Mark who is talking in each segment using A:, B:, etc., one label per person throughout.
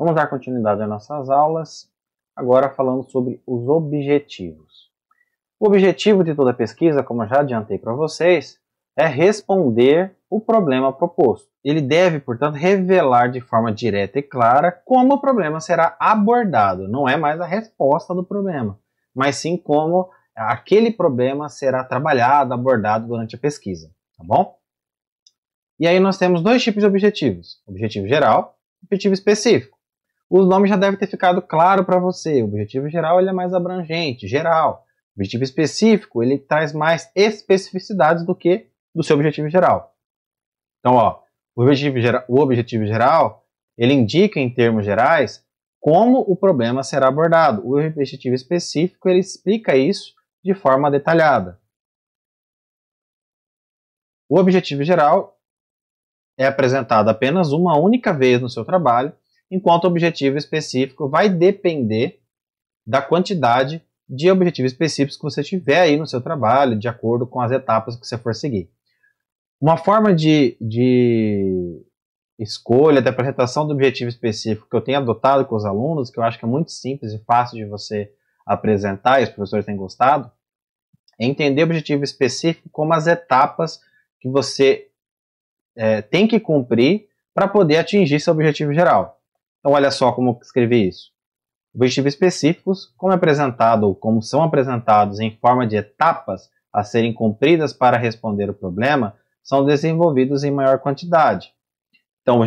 A: Vamos dar continuidade às nossas aulas, agora falando sobre os objetivos. O objetivo de toda pesquisa, como eu já adiantei para vocês, é responder o problema proposto. Ele deve, portanto, revelar de forma direta e clara como o problema será abordado. Não é mais a resposta do problema, mas sim como aquele problema será trabalhado, abordado durante a pesquisa, tá bom? E aí nós temos dois tipos de objetivos: objetivo geral e objetivo específico o nome já deve ter ficado claro para você. O objetivo geral ele é mais abrangente, geral. O objetivo específico ele traz mais especificidades do que do seu objetivo geral. Então, ó, o objetivo, geral, o objetivo geral ele indica em termos gerais como o problema será abordado. O objetivo específico ele explica isso de forma detalhada. O objetivo geral é apresentado apenas uma única vez no seu trabalho enquanto o objetivo específico vai depender da quantidade de objetivos específicos que você tiver aí no seu trabalho, de acordo com as etapas que você for seguir. Uma forma de, de escolha, de apresentação do objetivo específico que eu tenho adotado com os alunos, que eu acho que é muito simples e fácil de você apresentar, e os professores têm gostado, é entender o objetivo específico como as etapas que você é, tem que cumprir para poder atingir seu objetivo geral. Então, olha só como escrevi isso. Objetivos específicos, como é apresentado ou como são apresentados em forma de etapas a serem cumpridas para responder o problema, são desenvolvidos em maior quantidade. Então,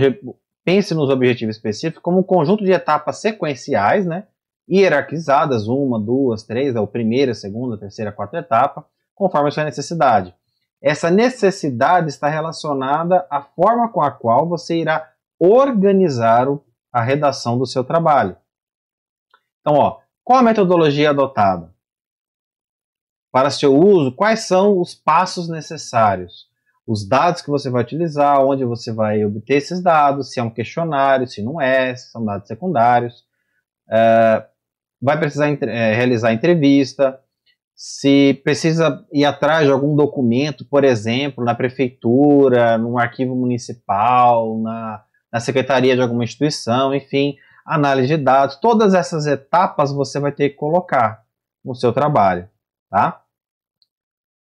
A: pense nos objetivos específicos como um conjunto de etapas sequenciais, né, hierarquizadas, uma, duas, três, é ou primeira, segunda, terceira, quarta etapa, conforme a sua necessidade. Essa necessidade está relacionada à forma com a qual você irá organizar o a redação do seu trabalho. Então, ó, qual a metodologia adotada? Para seu uso, quais são os passos necessários? Os dados que você vai utilizar, onde você vai obter esses dados, se é um questionário, se não é, se são dados secundários. É, vai precisar é, realizar entrevista, se precisa ir atrás de algum documento, por exemplo, na prefeitura, num arquivo municipal, na, na secretaria de alguma instituição, enfim, análise de dados, todas essas etapas você vai ter que colocar no seu trabalho, tá?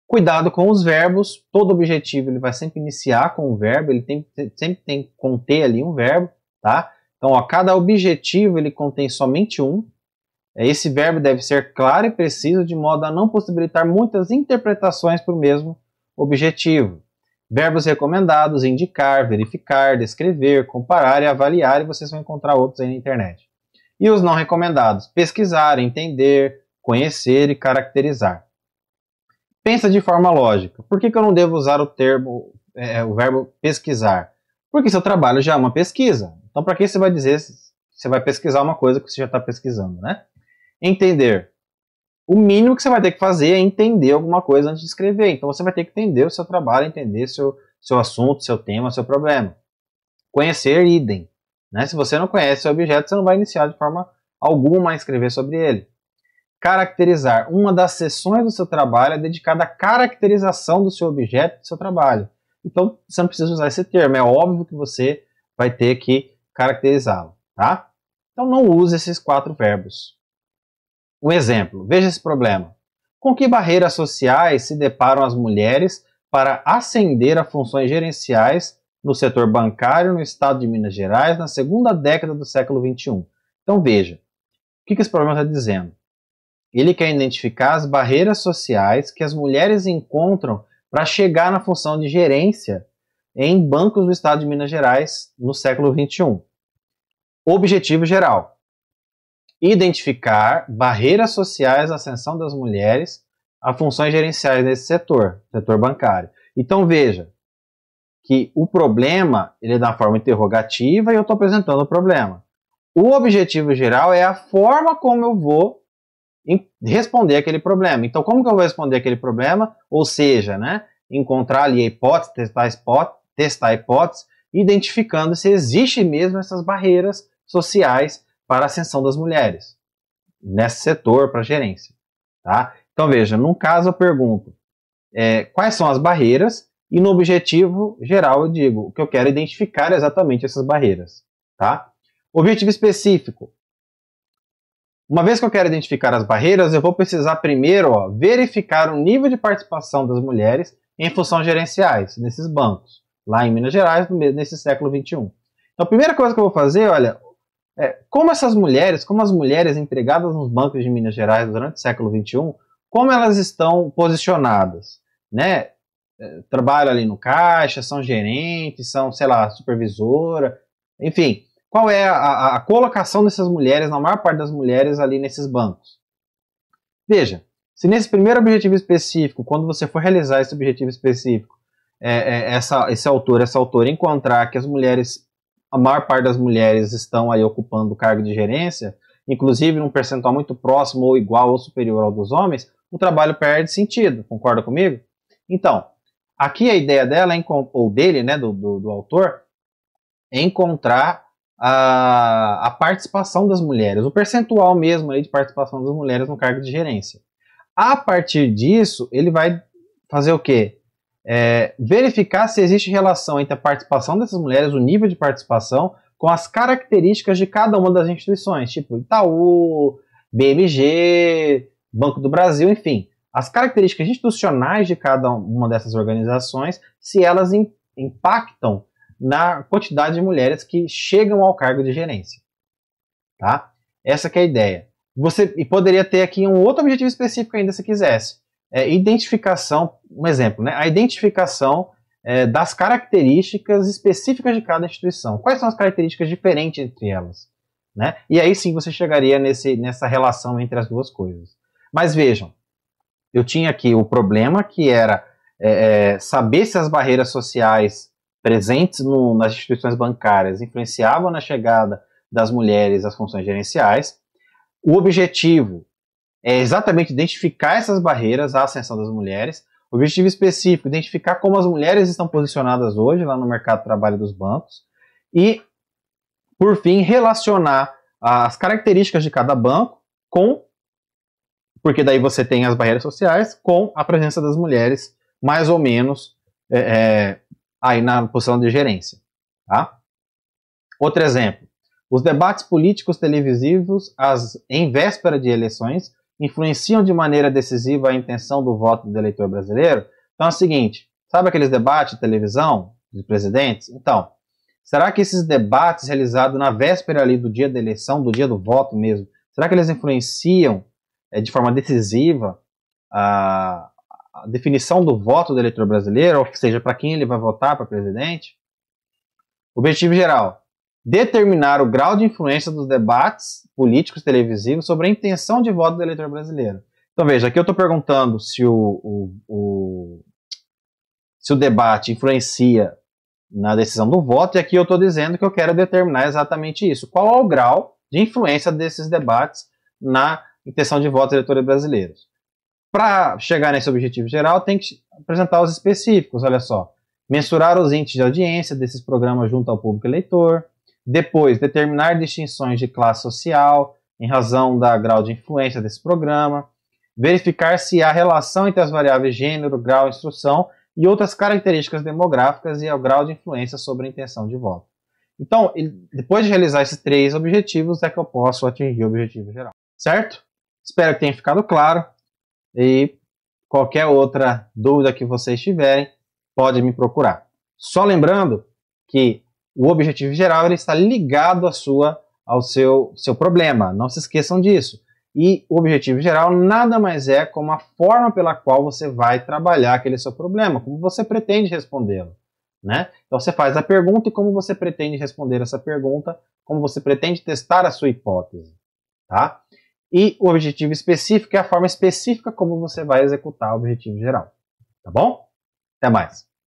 A: Cuidado com os verbos, todo objetivo ele vai sempre iniciar com um verbo, ele tem, sempre tem que conter ali um verbo, tá? Então, ó, cada objetivo ele contém somente um. É, esse verbo deve ser claro e preciso, de modo a não possibilitar muitas interpretações para o mesmo objetivo. Verbos recomendados: indicar, verificar, descrever, comparar e avaliar, e vocês vão encontrar outros aí na internet. E os não recomendados: pesquisar, entender, conhecer e caracterizar. Pensa de forma lógica. Por que, que eu não devo usar o termo, é, o verbo pesquisar? Porque seu trabalho já é uma pesquisa. Então, para que você vai dizer você vai pesquisar uma coisa que você já está pesquisando, né? Entender o mínimo que você vai ter que fazer é entender alguma coisa antes de escrever. Então você vai ter que entender o seu trabalho, entender seu, seu assunto, seu tema, seu problema. Conhecer idem. Né? Se você não conhece o objeto, você não vai iniciar de forma alguma a escrever sobre ele. Caracterizar. Uma das sessões do seu trabalho é dedicada à caracterização do seu objeto, do seu trabalho. Então você não precisa usar esse termo. É óbvio que você vai ter que caracterizá-lo. Tá? Então não use esses quatro verbos. Um exemplo, veja esse problema. Com que barreiras sociais se deparam as mulheres para ascender a funções gerenciais no setor bancário no estado de Minas Gerais na segunda década do século XXI? Então veja, o que, esse problema está dizendo? Ele quer identificar as barreiras sociais que as mulheres encontram para chegar na função de gerência em bancos do estado de Minas Gerais no século XXI. Objetivo geral: identificar barreiras sociais à ascensão das mulheres a funções gerenciais nesse setor, setor bancário. Então veja que o problema ele é da forma interrogativa e eu estou apresentando o problema. O objetivo geral é a forma como eu vou responder aquele problema. Então, como que eu vou responder aquele problema? Ou seja, né, encontrar ali a hipótese, testar a hipótese, testar a hipótese, identificando se existe mesmo essas barreiras sociais para a ascensão das mulheres nesse setor para gerência, tá? Então veja, num caso eu pergunto é, quais são as barreiras e no objetivo geral eu digo o que eu quero é identificar exatamente essas barreiras, tá? Objetivo específico. Uma vez que eu quero identificar as barreiras, eu vou precisar primeiro ó, verificar o nível de participação das mulheres em funções gerenciais nesses bancos, lá em Minas Gerais, nesse século XXI. Então, a primeira coisa que eu vou fazer, olha, é, como essas mulheres, como as mulheres empregadas nos bancos de Minas Gerais durante o século XXI, como elas estão posicionadas, né? É, trabalham ali no caixa, são gerentes, são, sei lá, supervisora, enfim, qual é a, a colocação dessas mulheres, na maior parte das mulheres ali nesses bancos? Veja, se nesse primeiro objetivo específico, quando você for realizar esse objetivo específico, é, é, essa, esse autor, essa autora encontrar que as mulheres a maior parte das mulheres estão aí ocupando o cargo de gerência, inclusive num percentual muito próximo ou igual ou superior ao dos homens, o trabalho perde sentido, concorda comigo? Então, aqui a ideia dela, é ou dele, né, do, do, do autor, é encontrar a, a participação das mulheres, o percentual mesmo aí de participação das mulheres no cargo de gerência. A partir disso, ele vai fazer o quê? é, verificar se existe relação entre a participação dessas mulheres, o nível de participação, com as características de cada uma das instituições, tipo Itaú, BMG, Banco do Brasil, enfim. As características institucionais de cada uma dessas organizações, se elas in, impactam na quantidade de mulheres que chegam ao cargo de gerência. Tá? Essa é a ideia. Você e poderia ter aqui um outro objetivo específico ainda se quisesse é, identificação, um exemplo, né? A identificação é, das características específicas de cada instituição. Quais são as características diferentes entre elas? Né? E aí sim você chegaria nesse, nessa relação entre as duas coisas. Mas vejam, eu tinha aqui o problema que era é, é saber se as barreiras sociais presentes no, nas instituições bancárias influenciavam na chegada das mulheres às funções gerenciais. O objetivo é exatamente identificar essas barreiras à ascensão das mulheres. Objetivo específico, identificar como as mulheres estão posicionadas hoje lá no mercado de trabalho dos bancos. E, por fim, relacionar as características de cada banco com, porque daí você tem as barreiras sociais, com a presença das mulheres, mais ou menos, é, é, aí na posição de gerência. Tá? Outro exemplo. Os debates políticos televisivos as, em véspera de eleições influenciam de maneira decisiva a intenção do voto do eleitor brasileiro? Então é o seguinte: sabe aqueles debates de televisão de presidentes? Então, será que esses debates realizados na véspera ali do dia da eleição, do dia do voto mesmo, será que eles influenciam é, de forma decisiva a, a definição do voto do eleitor brasileiro, ou seja, para quem ele vai votar para presidente? Objetivo geral: determinar o grau de influência dos debates políticos televisivos sobre a intenção de voto do eleitor brasileiro. Então, veja, aqui eu estou perguntando se o, o, o, se o debate influencia na decisão do voto, e aqui eu estou dizendo que eu quero determinar exatamente isso. Qual é o grau de influência desses debates na intenção de voto do eleitor brasileiro? Para chegar nesse objetivo geral, tem que apresentar os específicos, olha só. Mensurar os índices de audiência desses programas junto ao público eleitor, depois, determinar distinções de classe social em razão da grau de influência desse programa. Verificar se há relação entre as variáveis gênero, grau, instrução e outras características demográficas e o grau de influência sobre a intenção de voto. Então, depois de realizar esses três objetivos, é que eu posso atingir o objetivo geral. Certo? Espero que tenha ficado claro. E qualquer outra dúvida que vocês tiverem, pode me procurar. Só lembrando que o objetivo geral ele está ligado à sua, ao seu, seu problema. Não se esqueçam disso. E o objetivo geral nada mais é como a forma pela qual você vai trabalhar aquele seu problema, como você pretende respondê-lo. Né? Então você faz a pergunta e como você pretende responder essa pergunta, como você pretende testar a sua hipótese. Tá? E o objetivo específico é a forma específica como você vai executar o objetivo geral. Tá bom? Até mais.